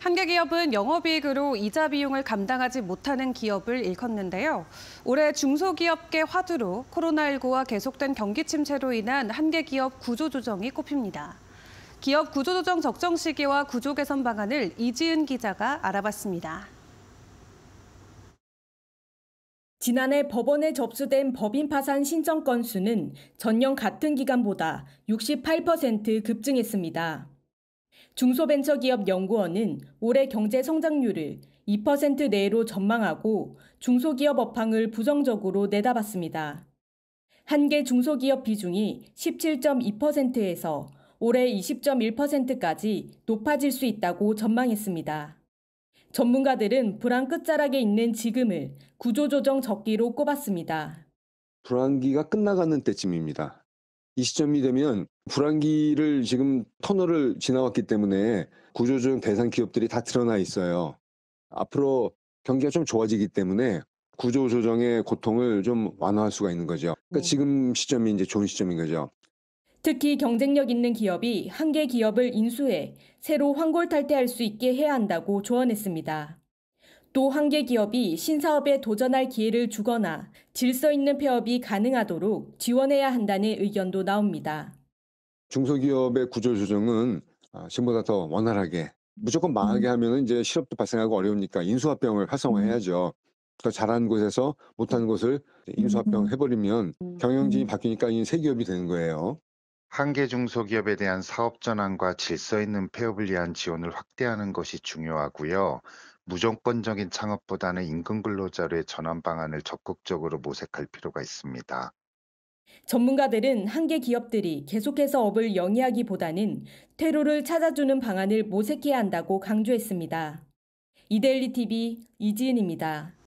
한계기업은 영업이익으로 이자 비용을 감당하지 못하는 기업을 일컫는데요. 올해 중소기업계 화두로 코로나19와 계속된 경기 침체로 인한 한계기업 구조조정이 꼽힙니다. 기업 구조조정 적정 시기와 구조 개선 방안을 이지은 기자가 알아봤습니다. 지난해 법원에 접수된 법인 파산 신청 건수는 전년 같은 기간보다 68% 급증했습니다. 중소벤처기업연구원은 올해 경제 성장률을 2% 내로 전망하고 중소기업 업황을 부정적으로 내다봤습니다. 한 개 중소기업 비중이 17.2%에서 올해 20.1%까지 높아질 수 있다고 전망했습니다. 전문가들은 불안 끝자락에 있는 지금을 구조조정 적기로 꼽았습니다. 불안기가 끝나가는 때쯤입니다. 이 시점이 되면 불안기를 지금 터널을 지나왔기 때문에 구조조정 대상 기업들이 다 드러나 있어요. 앞으로 경기가 좀 좋아지기 때문에 구조조정의 고통을 좀 완화할 수가 있는 거죠. 그러니까 네. 지금 시점이 이제 좋은 시점인 거죠. 특히 경쟁력 있는 기업이 한계 기업을 인수해 새로 황골탈퇴할 수 있게 해야 한다고 조언했습니다. 또한계 기업이 신사업에 도전할 기회를 주거나 질서 있는 폐업이 가능하도록 지원해야 한다는 의견도 나옵니다. 중소기업의 구조조정은 지금보다 아, 더 원활하게 무조건 망하게 음. 하면 이제 실업도 발생하고 어려우니까 인수합병을 음. 활성화해야죠. 더 잘하는 곳에서 못하는 곳을 음, 인수합병 음. 해버리면 경영진이 바뀌니까 이새 기업이 되는 거예요. 한계 중소기업에 대한 사업 전환과 질서 있는 폐업을 위한 지원을 확대하는 것이 중요하고요. 무조건적인 창업보다는 임금 근로자로의 전환 방안을 적극적으로 모색할 필요가 있습니다. 전문가들은 한계 기업들이 계속해서 업을 영위하기보다는 퇴로를 찾아주는 방안을 모색해야 한다고 강조했습니다. 이데일리 TV 이지은입니다.